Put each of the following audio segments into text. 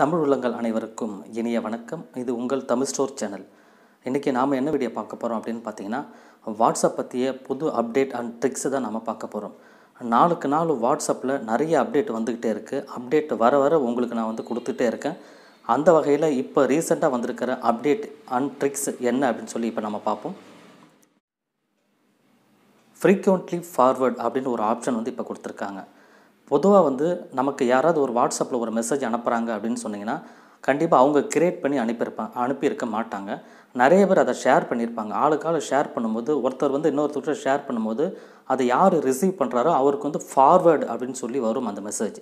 தமிழ் உள்ளங்கள் அனைவருக்கும் இனிய வணக்கம் இது உங்கள் தமிழ் ஸ்டோர் சேனல் இன்றைக்கி நாம் என்ன வீடியோ பார்க்க போகிறோம் அப்படின்னு பார்த்தீங்கன்னா வாட்ஸ்அப் பற்றிய புது அப்டேட் அண்ட் ட்ரிக்ஸு தான் நாம் பார்க்க போகிறோம் நாளுக்கு நாள் வாட்ஸ்அப்பில் நிறைய அப்டேட் வந்துக்கிட்டே இருக்குது அப்டேட் வர வர உங்களுக்கு நான் வந்து கொடுத்துட்டே இருக்கேன் அந்த வகையில் இப்போ ரீசெண்டாக வந்திருக்கிற அப்டேட் அண்ட் ட்ரிக்ஸ் என்ன அப்படின்னு சொல்லி இப்போ நம்ம பார்ப்போம் ஃப்ரீக்வெண்ட்லி ஃபார்வர்ட் அப்படின்னு ஒரு ஆப்ஷன் வந்து இப்போ கொடுத்துருக்காங்க பொதுவாக வந்து நமக்கு யாராவது ஒரு வாட்ஸ்அப்பில் ஒரு மெசேஜ் அனுப்புகிறாங்க அப்படின்னு சொன்னிங்கன்னா கண்டிப்பாக அவங்க கிரியேட் பண்ணி அனுப்பியிருப்பாங்க அனுப்பியிருக்க மாட்டாங்க நிறைய பேர் அதை ஷேர் பண்ணியிருப்பாங்க ஆளுக்கு ஷேர் பண்ணும்போது ஒருத்தர் வந்து இன்னொருத்தர் ஷேர் பண்ணும்போது அதை யார் ரிசீவ் பண்ணுறாரோ அவருக்கு வந்து ஃபார்வேர்டு அப்படின்னு சொல்லி வரும் அந்த மெசேஜ்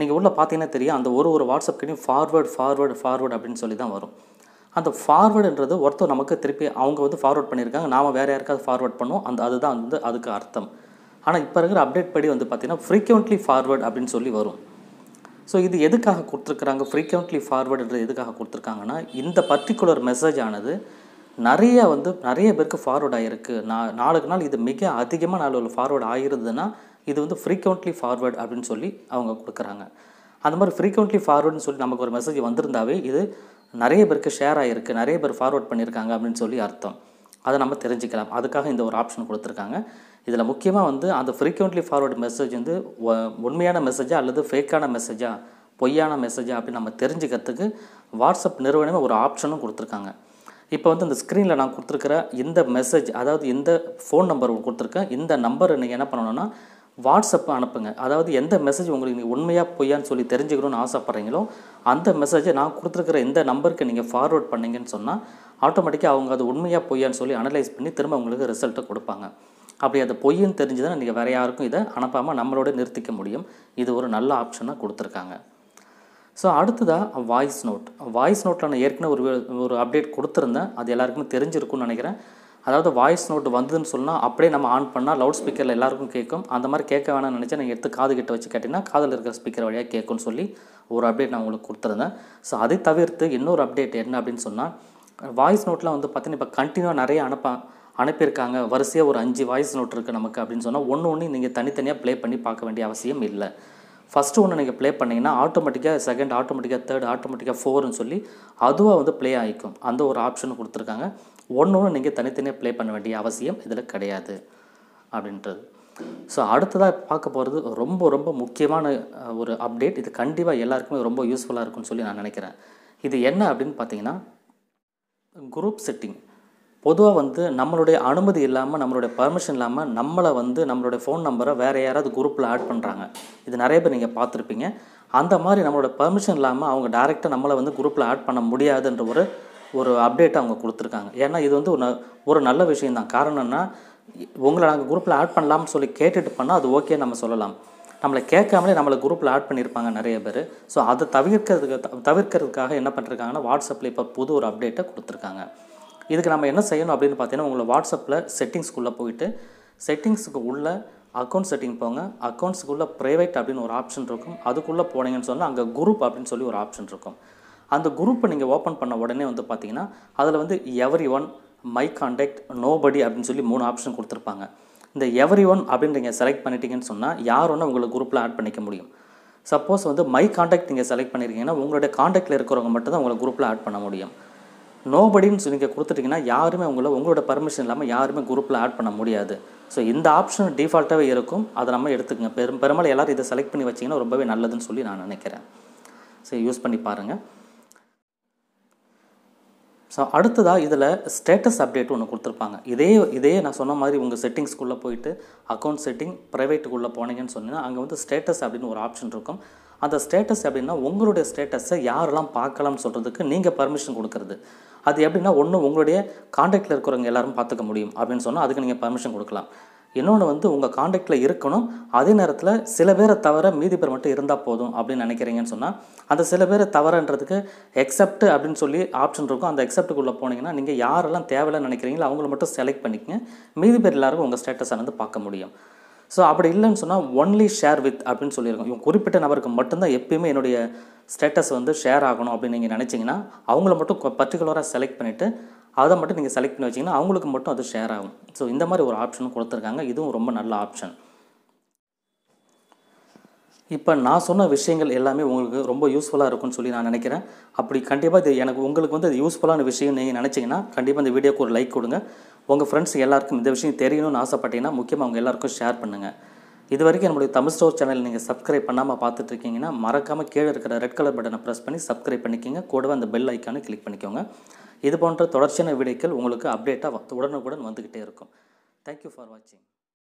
நீங்கள் உள்ளே பார்த்தீங்கன்னா தெரியும் அந்த ஒரு ஒரு வாட்ஸ்அப் கிட்டையும் ஃபார்வேர்டு ஃபார்வேர்டு ஃபார்வேர்டு அப்படின்னு சொல்லி தான் வரும் அந்த ஃபார்வேர்டுன்றது ஒருத்தர் நமக்கு திருப்பி அவங்க வந்து ஃபார்வேர்ட் பண்ணியிருக்காங்க நாம் வேறு யாருக்காவது ஃபார்வேர்ட் பண்ணோம் அந்த அதுதான் வந்து அதுக்கு அர்த்தம் ஆனால் இப்போ இருக்கிற அப்டேட் படி வந்து பார்த்திங்கன்னா ஃப்ரீக்வெண்ட்லி ஃபார்வர்ட் அப்படின்னு சொல்லி வரும் ஸோ இது எதுக்காக கொடுத்துருக்குறாங்க ஃப்ரீக்வெண்ட்லி ஃபார்வர்டுன்றது எதுக்காக கொடுத்துருக்காங்கன்னா இந்த பர்டிகுலர் மெசேஜ் ஆனது நிறைய வந்து நிறைய பேருக்கு ஃபார்வர்ட் ஆகிருக்கு நான் நாளுக்கு நாள் இது மிக அதிகமாக நாளில் ஃபார்வர்ட் ஆகிருதுன்னா இது வந்து ஃப்ரீக்வெண்ட்லி ஃபார்வர்ட் அப்படின்னு சொல்லி அவங்க கொடுக்குறாங்க அந்த மாதிரி ஃப்ரீக்வெண்ட்லி ஃபார்வர்டுன்னு சொல்லி நமக்கு ஒரு மெசேஜ் வந்திருந்தாவே இது நிறைய பேருக்கு ஷேர் ஆகிருக்கு நிறைய பேர் ஃபார்வர்ட் பண்ணியிருக்காங்க அப்படின்னு சொல்லி அர்த்தம் அதை நம்ம தெரிஞ்சுக்கலாம் அதுக்காக இந்த ஒரு ஆப்ஷன் கொடுத்துருக்காங்க இதில் முக்கியமாக வந்து அந்த ஃப்ரீக்வெண்ட்லி ஃபார்வர்டு மெசேஜ் வந்து உண்மையான மெசேஜா அல்லது ஃபேக்கான மெசேஜா பொய்யான மெசேஜா அப்படின்னு நம்ம தெரிஞ்சுக்கிறதுக்கு வாட்ஸ்அப் நிறுவனமே ஒரு ஆப்ஷனும் கொடுத்துருக்காங்க இப்போ வந்து இந்த ஸ்க்ரீனில் நான் கொடுத்துருக்கிற இந்த மெசேஜ் அதாவது இந்த ஃபோன் நம்பர் கொடுத்துருக்கேன் இந்த நம்பர் நீங்கள் என்ன பண்ணணும்னா வாட்ஸ்அப் அனுப்புங்க அதாவது எந்த மெசேஜ் உங்களுக்கு நீங்கள் உண்மையாக பொய்யான்னு சொல்லி தெரிஞ்சுக்கணும்னு ஆசைப்பட்றீங்களோ அந்த மெசேஜை நான் கொடுத்துருக்குற இந்த நம்பருக்கு நீங்கள் ஃபார்வேர்ட் பண்ணிங்கன்னு சொன்னால் ஆட்டோமேட்டிக்காக அவங்க அது உண்மையாக பொய்யான்னு சொல்லி அனலைஸ் பண்ணி திரும்ப உங்களுக்கு ரிசல்ட்டை கொடுப்பாங்க அப்படி அது பொய்ன்னு தெரிஞ்சுதான் நீங்கள் வேறு யாருக்கும் இதை அனுப்பாமல் நம்மளோட நிறுத்திக்க முடியும் இது ஒரு நல்ல ஆப்ஷனாக கொடுத்துருக்காங்க ஸோ அடுத்ததாக வாய்ஸ் நோட் வாய்ஸ் நோட்டில் நான் ஏற்கனவே ஒரு ஒரு அப்டேட் கொடுத்துருந்தேன் அது எல்லாருக்குமே தெரிஞ்சிருக்கும்னு நினைக்கிறேன் அதாவது வாய்ஸ் நோட் வந்ததுன்னு சொன்னால் அப்படியே நம்ம ஆன் பண்ணால் லவுட் ஸ்பீக்கரில் எல்லாருக்கும் கேட்கும் அந்த மாதிரி கேட்க வேணாம்னு நினச்சா நீங்கள் எடுத்து காது கிட்ட வச்சு கேட்டிங்கன்னா காதில் இருக்கிற ஸ்பீக்கர் வழியாக கேட்கும்னு சொல்லி ஒரு அப்டேட் நான் உங்களுக்கு கொடுத்துருந்தேன் ஸோ அதை தவிர்த்து இன்னொரு அப்டேட் என்ன அப்படின்னு சொன்னால் வாய்ஸ் நோட்டில் வந்து பார்த்திங்கன்னா இப்போ கண்டினியூவாக நிறைய அனுப்ப அனுப்பியிருக்காங்க வரிசையாக ஒரு அஞ்சு வாய்ஸ் நோட் இருக்குது நமக்கு அப்படின்னு சொன்னால் ஒன்று ஒன்று நீங்கள் தனித்தனியாக ப்ளே பண்ணி பார்க்க வேண்டிய அவசியம் இல்லை ஃபஸ்ட்டு ஒன்று நீங்கள் ப்ளே பண்ணிங்கன்னா ஆட்டோமேட்டிக்காக செகண்ட் ஆட்டோமேட்டிக்காக தேர்ட் ஆட்டோமேட்டிக்காக ஃபோர்னு சொல்லி அதுவாக வந்து ப்ளே ஆகிக்கும் அந்த ஒரு ஆப்ஷன் கொடுத்துருக்காங்க ஒன்று ஒன்று நீங்கள் தனித்தனியாக ப்ளே பண்ண வேண்டிய அவசியம் இதில் கிடையாது அப்படின்றது ஸோ அடுத்ததாக பார்க்க போகிறது ரொம்ப ரொம்ப முக்கியமான ஒரு அப்டேட் இது கண்டிப்பாக எல்லாருக்குமே ரொம்ப யூஸ்ஃபுல்லாக இருக்கும்னு சொல்லி நான் நினைக்கிறேன் இது என்ன அப்படின்னு பார்த்தீங்கன்னா குரூப் செட்டிங் பொதுவாக வந்து நம்மளுடைய அனுமதி இல்லாமல் நம்மளுடைய பர்மிஷன் இல்லாமல் நம்மளை வந்து நம்மளுடைய ஃபோன் நம்பரை வேறு யாராவது குரூப்பில் ஆட் பண்ணுறாங்க இது நிறைய பேர் நீங்கள் பார்த்துருப்பீங்க அந்த மாதிரி நம்மளோட பர்மிஷன் இல்லாமல் அவங்க டேரெக்டாக நம்மளை வந்து குரூப்பில் ஆட் பண்ண முடியாதுன்ற ஒரு ஒரு அப்டேட் அவங்க கொடுத்துருக்காங்க ஏன்னா இது வந்து ஒரு ஒரு நல்ல விஷயந்தான் காரணம்னா உங்களை நாங்கள் குரூப்பில் ஆட் பண்ணலாம்னு சொல்லி கேட்டுட்டு பண்ணால் அது ஓகே நம்ம சொல்லலாம் நம்மளை கேட்காமலே நம்மளை குரூப்பில் ஆட் பண்ணியிருப்பாங்க நிறைய பேர் ஸோ அதை தவிர்க்கிறதுக்கு தவிர்க்கிறதுக்காக என்ன பண்ணிருக்காங்கன்னா வாட்ஸ்அப்பில் இப்போ புது ஒரு அப்டேட்டை கொடுத்துருக்காங்க இதுக்கு நம்ம என்ன செய்யணும் அப்படின்னு பார்த்தீங்கன்னா உங்களை வாட்ஸ்அப்பில் செட்டிங்ஸ்குள்ளே போயிட்டு செட்டிங்ஸுக்கு உள்ள அக்கௌண்ட் செட்டிங் போங்க அக்கௌண்ட்ஸுக்குள்ளே ப்ரைவேட் அப்படின்னு ஒரு ஆப்ஷன் இருக்கும் அதுக்குள்ளே போனீங்கன்னு சொன்னால் அங்கே குரூப் அப்படின்னு சொல்லி ஒரு ஆப்ஷன் இருக்கும் அந்த குரூப்பை நீங்கள் ஓப்பன் பண்ண உடனே வந்து பார்த்தீங்கன்னா அதில் வந்து every one my contact nobody அப்படின்னு சொல்லி மூணு ஆப்ஷன் கொடுத்துருப்பாங்க இந்த எவ்ரி ஒன் அப்படின்னு நீங்கள் செலக்ட் பண்ணிட்டீங்கன்னு சொன்னால் யார் ஒன்று உங்களை குரூப்பில் ஆட் பண்ணிக்க முடியும் சப்போஸ் வந்து மை காண்டாக்ட் நீங்கள் செலக்ட் பண்ணியிருக்கீங்கன்னா உங்களுடைய காண்டாக்டில் இருக்கிறவங்க மட்டும்தான் உங்களை குரூப்பில் ஆட் பண்ண முடியும் நோபடின்னு நீங்கள் கொடுத்துட்டிங்கன்னா யாருமே உங்களை உங்களோட பர்மிஷன் இல்லாமல் யாருமே குரூப்பில் ஆட் பண்ண முடியாது ஸோ இந்த ஆப்ஷன் டிஃபால்ட்டாகவே இருக்கும் அதை நம்ம எடுத்துக்கங்க பெரும் பெரும்பாலும் எல்லோரும் இதை செலக்ட் பண்ணி வச்சிங்கன்னா ரொம்பவே நல்லதுன்னு சொல்லி நான் நினைக்கிறேன் ஸோ யூஸ் பண்ணி பாருங்கள் ஸோ அடுத்ததாக இதில் ஸ்டேட்டஸ் அப்டேட் ஒன்று கொடுத்துருப்பாங்க இதே இதே நான் சொன்ன மாதிரி உங்கள் செட்டிங்ஸ்குள்ளே போயிட்டு அக்கௌண்ட் செட்டிங் ப்ரைவேட்டுக்குள்ளே போனீங்கன்னு சொன்னீங்கன்னா அங்கே வந்து ஸ்டேட்டஸ் அப்படின்னு ஒரு ஆப்ஷன் இருக்கும் அந்த ஸ்டேட்டஸ் அப்படின்னா உங்களுடைய ஸ்டேட்டஸை யாரெல்லாம் பார்க்கலாம்னு சொல்கிறதுக்கு நீங்கள் பர்மிஷன் கொடுக்குறது அது எப்படின்னா ஒன்று உங்களுடைய காண்டாக்டில் இருக்கிறவங்க எல்லாரும் பார்த்துக்க முடியும் அப்படின்னு சொன்னால் அதுக்கு நீங்கள் பர்மிஷன் கொடுக்கலாம் இன்னொன்று வந்து உங்கள் காண்டாக்டில் இருக்கணும் அதே நேரத்தில் சில பேரை தவிர மீதி பேர் மட்டும் இருந்தால் போதும் அப்படின்னு நினைக்கிறீங்கன்னு சொன்னால் அந்த சில பேரை தவறன்றதுக்கு எக்ஸப்ட் அப்படின்னு சொல்லி ஆப்ஷன் இருக்கும் அந்த எக்ஸப்ட்டுக்குள்ளே போனீங்கன்னா நீங்கள் யாரெல்லாம் தேவையில்லைன்னு நினைக்கிறீங்களோ அவங்கள மட்டும் செலக்ட் பண்ணிக்கங்க மீதி பேர் எல்லாருக்கும் உங்கள் ஸ்டேட்டஸை வந்து பார்க்க முடியும் ஸோ அப்படி இல்லைன்னு சொன்னால் ஒன்லி ஷேர் வித் அப்படின்னு சொல்லியிருக்கோம் இவங்க குறிப்பிட்ட நபருக்கு மட்டும்தான் எப்பயுமே என்னுடைய ஸ்டேட்டஸ் வந்து ஷேர் ஆகணும் அப்படின்னு நீங்கள் நினச்சிங்கன்னா அவங்கள மட்டும் பர்டிகுலராக செலக்ட் பண்ணிவிட்டு அதை மட்டும் நீங்கள் செலக்ட் பண்ணி வச்சிங்கன்னா அவங்களுக்கு மட்டும் அது ஷேர் ஆகும் ஸோ இந்த மாதிரி ஒரு ஆப்ஷனும் கொடுத்துருக்காங்க இதுவும் ரொம்ப நல்ல ஆப்ஷன் இப்போ நான் சொன்ன விஷயங்கள் எல்லாமே உங்களுக்கு ரொம்ப யூஸ்ஃபுல்லாக இருக்கும்னு சொல்லி நான் நினைக்கிறேன் அப்படி கண்டிப்பாக இது எனக்கு உங்களுக்கு வந்து அது யூஸ்ஃபுல்லான விஷயம் நீங்கள் நினச்சிங்கன்னா கண்டிப்பாக இந்த வீடியோக்கு ஒரு லைக் கொடுங்க உங்கள் ஃப்ரெண்ட்ஸ் எல்லாருக்கும் இந்த விஷயம் தெரியணும்னு ஆசைப்பட்டீங்கன்னா முக்கியமாக அவங்க எல்லாருக்கும் ஷேர் பண்ணுங்கள் இது வரைக்கும் நம்மளுடைய தமிழ் ஸ்டோர் சேனல் நீங்கள் சப்ஸ்கிரைப் பண்ணாமல் பார்த்துட்ருக்கீங்கன்னா மறக்காமல் கீழே இருக்கிற ரெட் கலர் பட்டனை ப்ரெஸ் பண்ணி சப்ஸ்கிரைப் பண்ணிக்கோங்க கூடவே அந்த பெல் ஐக்கானு கிளிக் பண்ணிக்கோங்க இது போன்ற தொடர்ச்சியான வீடியோக்கள் உங்களுக்கு அப்டேட்டாக உடனுக்குடன் வந்துக்கிட்டே இருக்கும் தேங்க்யூ ஃபார் வாட்சிங்